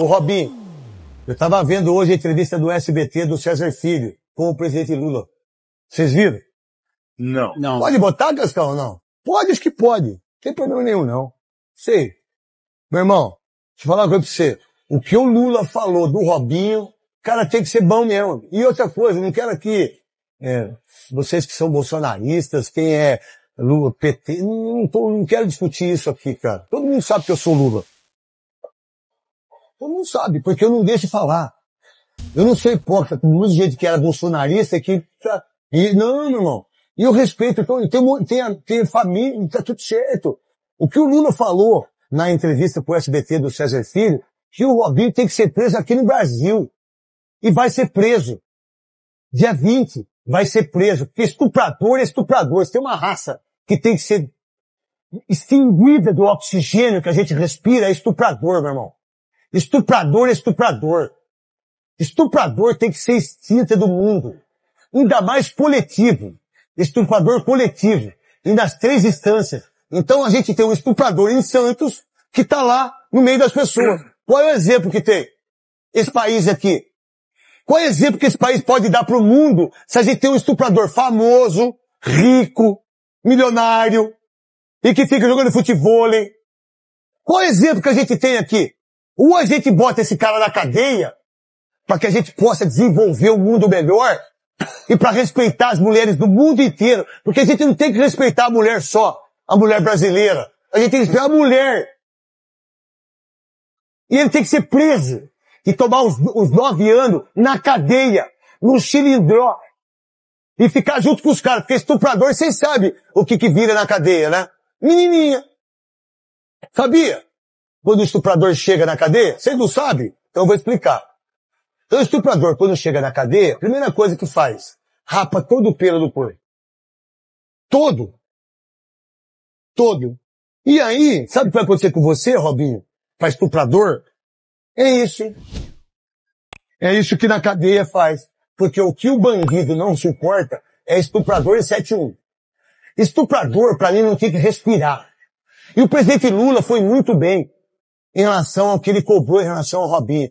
Ô Robin, eu estava vendo hoje a entrevista do SBT do César Filho com o presidente Lula. Vocês viram? Não. não. Pode botar, Cascão, não? Pode, acho que pode. Não tem problema nenhum, não. Sei. Meu irmão, deixa eu falar uma coisa pra você. O que o Lula falou do Robinho, cara, tem que ser bom mesmo. E outra coisa, não quero aqui, é, vocês que são bolsonaristas, quem é Lula, PT, não, tô, não quero discutir isso aqui, cara. Todo mundo sabe que eu sou Lula. Tu não sabe, porque eu não deixo falar. Eu não sou hipócrita, com muito gente que era bolsonarista que... E, não, meu irmão. E eu respeito, então, tem, tem, tem família, tá tudo certo. O que o Lula falou na entrevista pro SBT do César Filho, que o Robinho tem que ser preso aqui no Brasil. E vai ser preso. Dia 20 vai ser preso. Porque estuprador é estuprador. tem uma raça que tem que ser extinguida do oxigênio que a gente respira, é estuprador, meu irmão. Estuprador é estuprador. Estuprador tem que ser extinta do mundo. Ainda mais coletivo. Estuprador coletivo. E nas três instâncias. Então a gente tem um estuprador em Santos que tá lá no meio das pessoas. Qual é o exemplo que tem? Esse país aqui. Qual é o exemplo que esse país pode dar para o mundo se a gente tem um estuprador famoso, rico, milionário, e que fica jogando futebol? Hein? Qual é o exemplo que a gente tem aqui? Ou a gente bota esse cara na cadeia para que a gente possa desenvolver o um mundo melhor e para respeitar as mulheres do mundo inteiro, porque a gente não tem que respeitar a mulher só, a mulher brasileira. A gente tem que respeitar a mulher. E ele tem que ser preso e tomar os, os nove anos na cadeia, no cilindró, e ficar junto com os caras, porque estuprador, vocês sabem o que que vira na cadeia, né? Menininha. Sabia? quando o estuprador chega na cadeia? Vocês não sabem? Então eu vou explicar. Então o estuprador, quando chega na cadeia, a primeira coisa que faz, rapa todo o pelo do corpo. Todo. Todo. E aí, sabe o que vai acontecer com você, Robinho? Para estuprador? É isso. É isso que na cadeia faz. Porque o que o bandido não suporta é estuprador e 7-1. Estuprador, para mim, não tem que respirar. E o presidente Lula foi muito bem em relação ao que ele cobrou em relação ao Robinho.